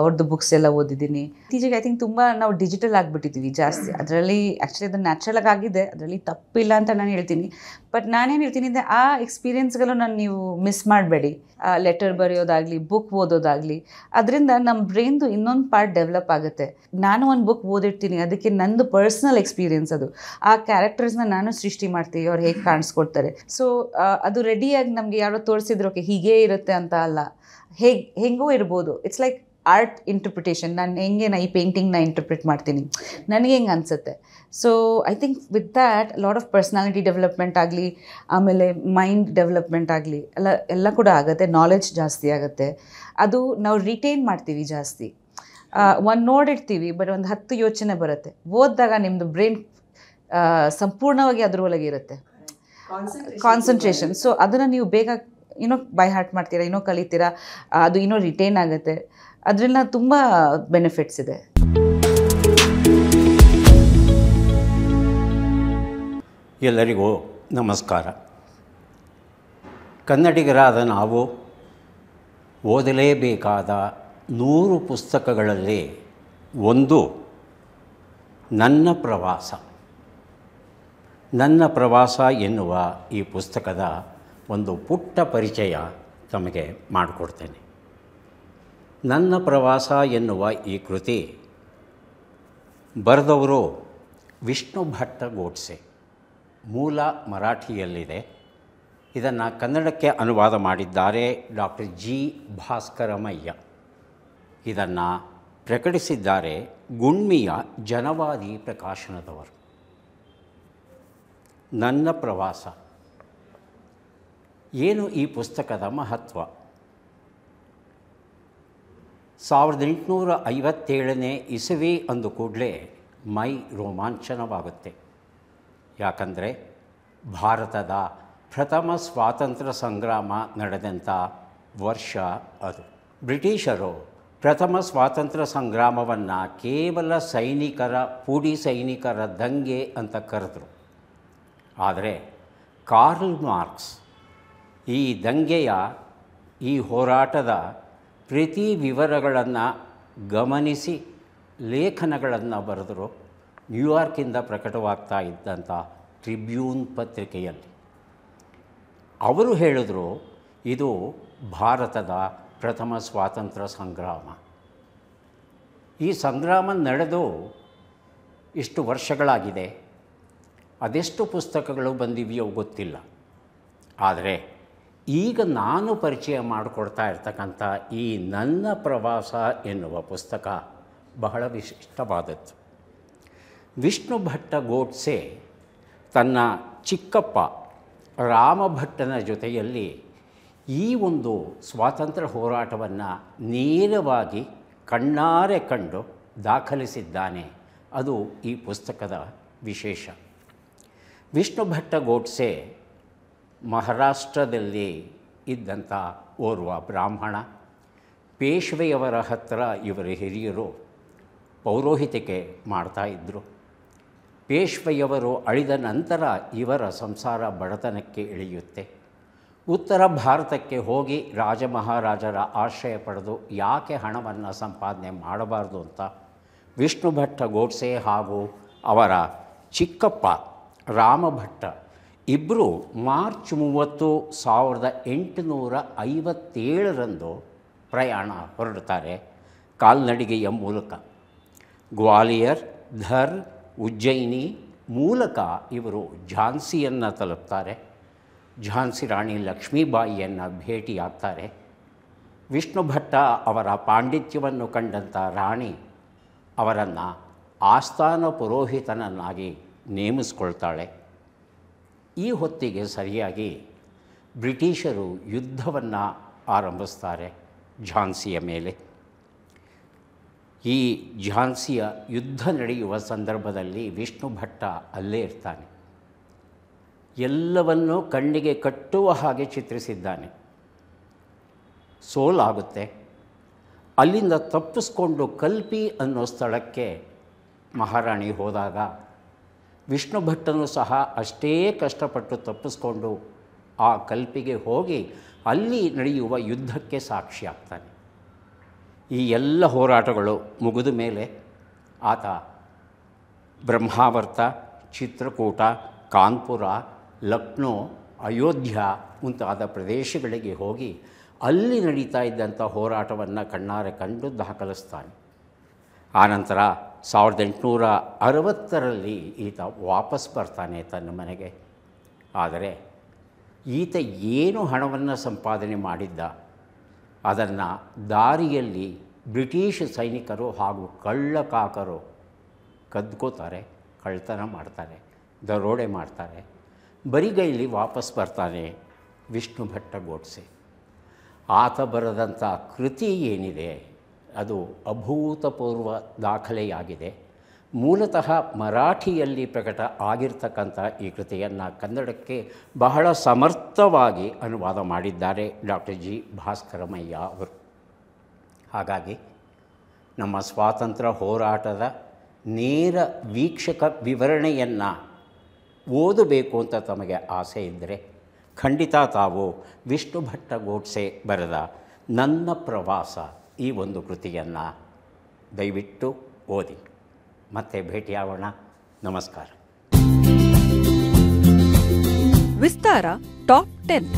ಅವ್ರದ್ದು ಬುಕ್ಸ್ ಎಲ್ಲ ಓದಿದ್ದೀನಿ ಇತ್ತೀಚೆಗೆ ಐ ಥಿಂಕ್ ತುಂಬ ನಾವು ಡಿಜಿಟಲ್ ಆಗಿಬಿಟ್ಟಿದ್ದೀವಿ ಜಾಸ್ತಿ ಅದರಲ್ಲಿ ಆ್ಯಕ್ಚುಲಿ ಅದು ನ್ಯಾಚುರಲ್ ಆಗಿದೆ ಅದರಲ್ಲಿ ತಪ್ಪಿಲ್ಲ ಅಂತ ನಾನು ಹೇಳ್ತೀನಿ ಬಟ್ ನಾನೇನು ಹೇಳ್ತೀನಿ ಅಂದರೆ ಆ ಗಳು ನಾನು ನೀವು ಮಿಸ್ ಮಾಡಬೇಡಿ ಲೆಟರ್ ಬರೆಯೋದಾಗಲಿ ಬುಕ್ ಓದೋದಾಗಲಿ ಅದರಿಂದ ನಮ್ಮ ಬ್ರೈನ್ದು ಇನ್ನೊಂದು ಪಾರ್ಟ್ ಡೆವಲಪ್ ಆಗುತ್ತೆ ನಾನು ಒಂದು ಬುಕ್ ಓದಿರ್ತೀನಿ ಅದಕ್ಕೆ ನಂದು ಪರ್ಸ್ನಲ್ ಎಕ್ಸ್ಪೀರಿಯನ್ಸ್ ಅದು ಆ ಕ್ಯಾರೆಕ್ಟರ್ಸ್ನ ನಾನು ಸೃಷ್ಟಿ ಮಾಡ್ತೀವಿ ಅವ್ರು ಹೇಗೆ ಕಾಣಿಸ್ಕೊಡ್ತಾರೆ ಸೊ ಅದು ರೆಡಿಯಾಗಿ ನಮಗೆ ಯಾರೋ ತೋರಿಸಿದ್ರು ಓಕೆ ಹೀಗೇ ಇರುತ್ತೆ ಅಂತ ಅಲ್ಲ ಹೇಗೆ ಹೆಂಗೂ ಇರ್ಬೋದು ಇಟ್ಸ್ ಲೈಕ್ ಆರ್ಟ್ ಇಂಟರ್ಪ್ರಿಟೇಷನ್ ನಾನು ಹೆಂಗೆ ನಾ ಈ ಪೇಂಟಿಂಗ್ನ ಇಂಟರ್ಪ್ರಿಟ್ ಮಾಡ್ತೀನಿ ನನಗೆ ಹೆಂಗೆ ಅನಿಸುತ್ತೆ so I think with that lot of personality development ಆಗಲಿ ಆಮೇಲೆ ಮೈಂಡ್ ಡೆವಲಪ್ಮೆಂಟ್ ಆಗಲಿ ಎಲ್ಲ ಎಲ್ಲ ಕೂಡ ಆಗುತ್ತೆ ನಾಲೆಜ್ ಜಾಸ್ತಿ ಆಗುತ್ತೆ ಅದು ನಾವು ರಿಟೈನ್ ಮಾಡ್ತೀವಿ ಜಾಸ್ತಿ ಒಂದು ನೋಡಿರ್ತೀವಿ ಬಟ್ ಒಂದು ಹತ್ತು ಯೋಚನೆ ಬರುತ್ತೆ ಓದಿದಾಗ ನಿಮ್ಮದು ಬ್ರೈನ್ ಸಂಪೂರ್ಣವಾಗಿ ಅದರೊಳಗೆ ಇರುತ್ತೆ ಕಾನ್ಸಂಟ್ರೇಷನ್ ಸೊ ಅದನ್ನು ನೀವು ಬೇಗ ಏನೋ ಬೈ ಹಾರ್ಟ್ ಮಾಡ್ತೀರಾ ಏನೋ ಕಲಿತೀರಾ ಅದು ಇನ್ನೂ ರಿಟೈನ್ ಆಗುತ್ತೆ ಅದರಿಂದ ತುಂಬ ಬೆನಿಫಿಟ್ಸ್ ಇದೆ ಎಲ್ಲರಿಗೂ ನಮಸ್ಕಾರ ಕನ್ನಡಿಗರಾದ ನಾವು ಓದಲೇಬೇಕಾದ ನೂರು ಪುಸ್ತಕಗಳಲ್ಲಿ ಒಂದು ನನ್ನ ಪ್ರವಾಸ ನನ್ನ ಪ್ರವಾಸ ಎನ್ನುವ ಈ ಪುಸ್ತಕದ ಒಂದು ಪುಟ್ಟ ಪರಿಚಯ ತಮಗೆ ಮಾಡಿಕೊಡ್ತೇನೆ ನನ್ನ ಪ್ರವಾಸ ಎನ್ನುವ ಈ ಕೃತಿ ಬರೆದವರು ವಿಷ್ಣು ಭಟ್ಟ ಗೋಡ್ಸೆ ಮೂಲ ಮರಾಠಿಯಲ್ಲಿದೆ ಇದನ್ನು ಕನ್ನಡಕ್ಕೆ ಅನುವಾದ ಮಾಡಿದ್ದಾರೆ ಡಾಕ್ಟರ್ ಜಿ ಭಾಸ್ಕರಮಯ್ಯ ಇದನ್ನು ಪ್ರಕಟಿಸಿದ್ದಾರೆ ಗುಣ್ಮಿಯ ಜನವಾದಿ ಪ್ರಕಾಶನದವರು ನನ್ನ ಪ್ರವಾಸ ಏನು ಈ ಪುಸ್ತಕದ ಮಹತ್ವ ಸಾವಿರದ ಎಂಟುನೂರ ಐವತ್ತೇಳನೇ ಇಸವಿ ಅಂದು ಕೂಡಲೇ ಮೈ ರೋಮಾಂಚನವಾಗುತ್ತೆ ಯಾಕಂದರೆ ಭಾರತದ ಪ್ರಥಮ ಸ್ವಾತಂತ್ರ್ಯ ಸಂಗ್ರಾಮ ನಡೆದಂಥ ವರ್ಷ ಅದು ಬ್ರಿಟಿಷರು ಪ್ರಥಮ ಸ್ವಾತಂತ್ರ್ಯ ಸಂಗ್ರಾಮವನ್ನು ಕೇವಲ ಸೈನಿಕರ ಪುಡಿ ಸೈನಿಕರ ದಂಗೆ ಅಂತ ಕರೆದರು ಆದರೆ ಕಾರ್ಲ್ ಮಾರ್ಕ್ಸ್ ಈ ದಂಗೆಯ ಈ ಹೋರಾಟದ ಪ್ರತಿ ವಿವರಗಳನ್ನು ಗಮನಿಸಿ ಲೇಖನಗಳನ್ನು ಬರೆದರು ನ್ಯೂಯಾರ್ಕಿಂದ ಪ್ರಕಟವಾಗ್ತಾ ಇದ್ದಂಥ ಟ್ರಿಬ್ಯೂನ್ ಪತ್ರಿಕೆಯಲ್ಲಿ ಅವರು ಹೇಳಿದ್ರು ಇದು ಭಾರತದ ಪ್ರಥಮ ಸ್ವಾತಂತ್ರ್ಯ ಸಂಗ್ರಾಮ ಈ ಸಂಗ್ರಾಮ ನಡೆದು ಇಷ್ಟು ವರ್ಷಗಳಾಗಿದೆ ಅದೆಷ್ಟು ಪುಸ್ತಕಗಳು ಬಂದಿವೆಯೋ ಗೊತ್ತಿಲ್ಲ ಆದರೆ ಈಗ ನಾನು ಪರಿಚಯ ಮಾಡಿಕೊಡ್ತಾ ಇರ್ತಕ್ಕಂಥ ಈ ನನ್ನ ಪ್ರವಾಸ ಎನ್ನುವ ಪುಸ್ತಕ ಬಹಳ ವಿಶಿಷ್ಟವಾದದ್ದು ವಿಷ್ಣು ಭಟ್ಟ ಗೋಡ್ಸೆ ತನ್ನ ಚಿಕ್ಕಪ್ಪ ರಾಮಭಟ್ಟನ ಜೊತೆಯಲ್ಲಿ ಈ ಒಂದು ಸ್ವಾತಂತ್ರ್ಯ ಹೋರಾಟವನ್ನು ನೇರವಾಗಿ ಕಣ್ಣಾರೆ ಕಂಡು ದಾಖಲಿಸಿದ್ದಾನೆ ಅದು ಈ ಪುಸ್ತಕದ ವಿಶೇಷ ವಿಷ್ಣು ಭಟ್ಟ ಗೋಡ್ಸೆ ಮಹಾರಾಷ್ಟ್ರದಲ್ಲಿ ಇದ್ದಂಥ ಓರ್ವ ಬ್ರಾಹ್ಮಣ ಪೇಶ್ವೆಯವರ ಹತ್ರ ಇವರ ಹಿರಿಯರು ಪೌರೋಹಿತಿಕೆ ಇದ್ದರು ಪೇಶ್ವೆಯವರು ಅಳಿದ ನಂತರ ಇವರ ಸಂಸಾರ ಬಡತನಕ್ಕೆ ಇಳಿಯುತ್ತೆ ಉತ್ತರ ಭಾರತಕ್ಕೆ ಹೋಗಿ ರಾಜಮಹಾರಾಜರ ಆಶ್ರಯ ಪಡೆದು ಯಾಕೆ ಹಣವನ್ನು ಸಂಪಾದನೆ ಮಾಡಬಾರ್ದು ಅಂತ ವಿಷ್ಣು ಭಟ್ಟ ಗೋಡ್ಸೆ ಹಾಗೂ ಅವರ ಚಿಕ್ಕಪ್ಪ ರಾಮಭಟ್ಟ ಇಬ್ಬರು ಮಾರ್ಚ್ ಮೂವತ್ತು ಸಾವಿರದ ಎಂಟುನೂರ ಐವತ್ತೇಳರಂದು ಪ್ರಯಾಣ ಹೊರಡ್ತಾರೆ ಕಾಲ್ನಡಿಗೆಯ ಮೂಲಕ ಗ್ವಾಲಿಯರ್ ಧರ್ ಉಜ್ಜಯಿನಿ ಮೂಲಕ ಇವರು ಝಾನ್ಸಿಯನ್ನು ತಲುಪ್ತಾರೆ ಝಾನ್ಸಿ ರಾಣಿ ಲಕ್ಷ್ಮೀಬಾಯಿಯನ್ನು ಭೇಟಿಯಾಗ್ತಾರೆ ವಿಷ್ಣು ಭಟ್ಟ ಅವರ ಪಾಂಡಿತ್ಯವನ್ನು ಕಂಡಂಥ ರಾಣಿ ಅವರನ್ನು ಆಸ್ಥಾನ ಪುರೋಹಿತನನ್ನಾಗಿ ನೇಮಿಸ್ಕೊಳ್ತಾಳೆ ಈ ಹೊತ್ತಿಗೆ ಸರಿಯಾಗಿ ಬ್ರಿಟಿಷರು ಯುದ್ಧವನ್ನು ಆರಂಭಿಸ್ತಾರೆ ಝಾನ್ಸಿಯ ಮೇಲೆ ಈ ಝಾನ್ಸಿಯ ಯುದ್ಧ ನಡೆಯುವ ಸಂದರ್ಭದಲ್ಲಿ ವಿಷ್ಣು ಭಟ್ಟ ಅಲ್ಲೇ ಇರ್ತಾನೆ ಎಲ್ಲವನ್ನೂ ಕಣ್ಣಿಗೆ ಕಟ್ಟುವ ಹಾಗೆ ಚಿತ್ರಿಸಿದ್ದಾನೆ ಸೋಲಾಗುತ್ತೆ ಅಲ್ಲಿಂದ ತಪ್ಪಿಸ್ಕೊಂಡು ಕಲ್ಪಿ ಅನ್ನೋ ಸ್ಥಳಕ್ಕೆ ಮಹಾರಾಣಿ ಹೋದಾಗ ವಿಷ್ಣು ಭಟ್ಟನು ಸಹ ಅಷ್ಟೇ ಕಷ್ಟಪಟ್ಟು ತಪ್ಪಿಸ್ಕೊಂಡು ಆ ಕಲ್ಪಿಗೆ ಹೋಗಿ ಅಲ್ಲಿ ನಡೆಯುವ ಯುದ್ಧಕ್ಕೆ ಸಾಕ್ಷಿಯಾಗ್ತಾನೆ ಈ ಎಲ್ಲ ಹೋರಾಟಗಳು ಮುಗಿದ ಮೇಲೆ ಆತ ಬ್ರಹ್ಮಾವರ್ತ ಚಿತ್ರಕೂಟ ಕಾನ್ಪುರ ಲಕ್ನೋ ಅಯೋಧ್ಯ ಮುಂತಾದ ಪ್ರದೇಶಗಳಿಗೆ ಹೋಗಿ ಅಲ್ಲಿ ನಡೀತಾ ಇದ್ದಂಥ ಹೋರಾಟವನ್ನು ಕಣ್ಣಾರೆ ಕಂಡು ದಾಖಲಿಸ್ತಾನೆ ಆನಂತರ ಸಾವಿರದ ಎಂಟುನೂರ ಅರವತ್ತರಲ್ಲಿ ಈತ ವಾಪಸ್ ಬರ್ತಾನೆ ತನ್ನ ಮನೆಗೆ ಆದರೆ ಈತ ಏನು ಹಣವನ್ನು ಸಂಪಾದನೆ ಮಾಡಿದ್ದ ಅದನ್ನು ದಾರಿಯಲ್ಲಿ ಬ್ರಿಟಿಷ್ ಸೈನಿಕರು ಹಾಗೂ ಕಳ್ಳಕಾಕರು ಕದ್ಕೋತಾರೆ ಕಳ್ತನ ಮಾಡ್ತಾರೆ ದರೋಡೆ ಮಾಡ್ತಾರೆ ಬರಿಗೈಲಿ ವಾಪಸ್ ಬರ್ತಾನೆ ವಿಷ್ಣು ಭಟ್ಟ ಗೋಡ್ಸೆ ಆತ ಬರೆದಂಥ ಕೃತಿ ಏನಿದೆ ಅದು ಅಭೂತಪೂರ್ವ ದಾಖಲೆಯಾಗಿದೆ ಮೂಲತಃ ಮರಾಠಿಯಲ್ಲಿ ಪ್ರಕಟ ಆಗಿರ್ತಕ್ಕಂಥ ಈ ಕೃತಿಯನ್ನು ಕನ್ನಡಕ್ಕೆ ಬಹಳ ಸಮರ್ಥವಾಗಿ ಅನುವಾದ ಮಾಡಿದ್ದಾರೆ ಡಾಕ್ಟರ್ ಜಿ ಭಾಸ್ಕರಮಯ್ಯ ಅವರು ಹಾಗಾಗಿ ನಮ್ಮ ಸ್ವಾತಂತ್ರ್ಯ ಹೋರಾಟದ ನೇರ ವೀಕ್ಷಕ ವಿವರಣೆಯನ್ನು ಓದಬೇಕು ಅಂತ ತಮಗೆ ಆಸೆ ಇದ್ದರೆ ಖಂಡಿತ ತಾವು ವಿಷ್ಣು ಭಟ್ಟ ಗೋಡ್ಸೆ ಬರೆದ ನನ್ನ ಪ್ರವಾಸ ಈ ಒಂದು ಕೃತಿಯನ್ನು ದಯವಿಟ್ಟು ಓದಿ ಮತ್ತೆ ಭೇಟಿಯಾಗೋಣ ನಮಸ್ಕಾರ Vistara top ten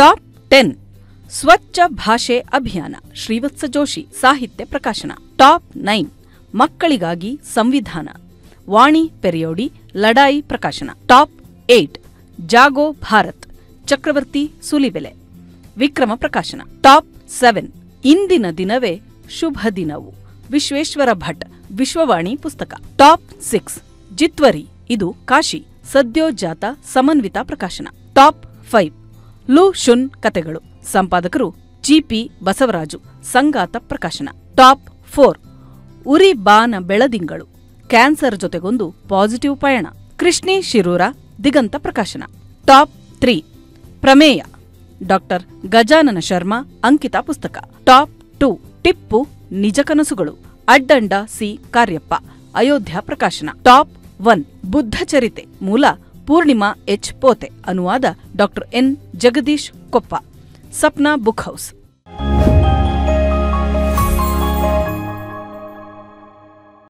top ten ಸ್ವಚ್ಛ ಭಾಷೆ ಅಭಿಯಾನ ಶ್ರೀವತ್ಸ ಜೋಶಿ ಸಾಹಿತ್ಯ ಪ್ರಕಾಶನ ಟಾಪ್ ನೈನ್ ಮಕ್ಕಳಿಗಾಗಿ ಸಂವಿಧಾನ ವಾಣಿ Periyodi Ladai Prakashana top eight Jago Bharat Chakravarti Sulibele Vikrama Prakashana top seven ಇಂದಿನ ದಿನವೇ ಶುಭ ದಿನವು ವಿಶ್ವೇಶ್ವರ ಭಟ್ ವಿಶ್ವವಾಣಿ ಪುಸ್ತಕ ಟಾಪ್ ಸಿಕ್ಸ್ ಜಿತ್ವರಿ ಇದು ಕಾಶಿ ಸದ್ಯೋಜಾತ ಸಮನ್ವಿತ ಪ್ರಕಾಶನ ಟಾಪ್ ಫೈವ್ ಲೂ ಶುನ್ ಕತೆಗಳು ಸಂಪಾದಕರು ಜಿಪಿ ಬಸವರಾಜು ಸಂಗಾತ ಪ್ರಕಾಶನ ಟಾಪ್ ಫೋರ್ ಉರಿ ಬಾನ ಬೆಳದಿಂಗಳು ಕ್ಯಾನ್ಸರ್ ಜೊತೆಗೊಂದು ಪಾಸಿಟಿವ್ ಪಯಣ ಕೃಷ್ಣಿ Shirur Diganta Prakashana top three Prameya doctor Gajanana Sharma Ankita Pustaka top to Tipu ನಿಜ ಕನಸುಗಳು ಅಡ್ಡಂಡ ಸಿ ಕಾರ್ಯಪ್ಪ ಅಯೋಧ್ಯ ಪ್ರಕಾಶನ ಟಾಪ್ ಒನ್ ಬುದ್ಧ ಚರಿತೆ ಮೂಲ ಪೂರ್ಣಿಮಾ ಎಚ್ ಪೋತೆ ಅನುವಾದ doctor N Jagadish Koppa Sapna book house